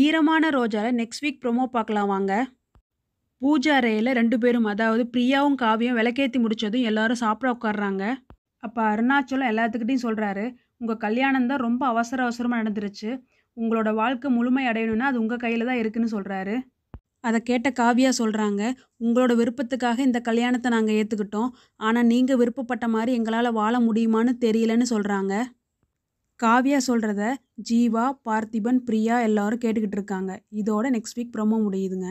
ஈரமான ரோஜாவில் next week promo பார்க்கலாம் வாங்க பூஜா அறையில் ரெண்டு பேரும் அதாவது பிரியாவும் காவியும் விளக்கேற்றி முடித்ததும் எல்லாரும் சாப்பிட உட்காடுறாங்க அப்போ அருணாச்சலம் எல்லாத்துக்கிட்டையும் சொல்கிறாரு உங்கள் கல்யாணம் தான் ரொம்ப அவசர அவசரமாக நடந்துருச்சு உங்களோட வாழ்க்கை முழுமை அடையணும்னா அது உங்கள் கையில் தான் இருக்குதுன்னு சொல்கிறாரு அதை கேட்ட காவியா சொல்கிறாங்க உங்களோட விருப்பத்துக்காக இந்த கல்யாணத்தை நாங்கள் ஏற்றுக்கிட்டோம் ஆனால் நீங்கள் விருப்பப்பட்ட மாதிரி எங்களால் வாழ முடியுமான்னு தெரியலன்னு சொல்கிறாங்க காவ்யா சொல்கிறத ஜீவா பார்த்திபன் பிரியா எல்லாரும் கேட்டுக்கிட்டு இருக்காங்க இதோட நெக்ஸ்ட் வீக் ப்ரொமோ முடியுதுங்க